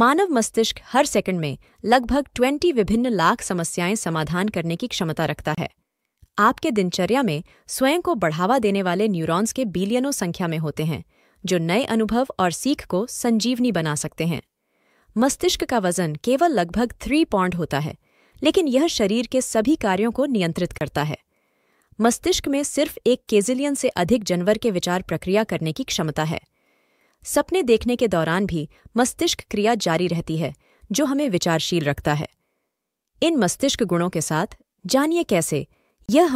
मानव मस्तिष्क हर सेकंड में लगभग 20 विभिन्न लाख समस्याएं समाधान करने की क्षमता रखता है आपके दिनचर्या में स्वयं को बढ़ावा देने वाले न्यूरॉन्स के बिलियनों संख्या में होते हैं जो नए अनुभव और सीख को संजीवनी बना सकते हैं मस्तिष्क का वजन केवल लगभग थ्री पॉइंट होता है लेकिन यह शरीर के सभी कार्यों को नियंत्रित करता है मस्तिष्क में सिर्फ एक केजिलियन से अधिक जनवर के विचार प्रक्रिया करने की क्षमता है सपने देखने के दौरान भी मस्तिष्क क्रिया जारी रहती है जो हमें विचारशील रखता है इन मस्तिष्क गुणों के साथ जानिए कैसे यह